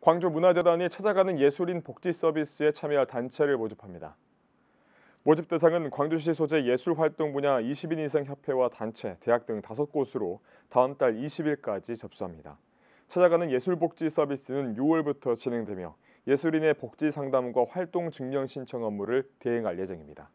광주문화재단이 찾아가는 예술인 복지 서비스에 참여할 단체를 모집합니다. 모집 대상은 광주시 소재 예술활동 분야 20인 이상 협회와 단체, 대학 등 5곳으로 다음 달 20일까지 접수합니다. 찾아가는 예술복지 서비스는 6월부터 진행되며 예술인의 복지 상담과 활동 증명 신청 업무를 대행할 예정입니다.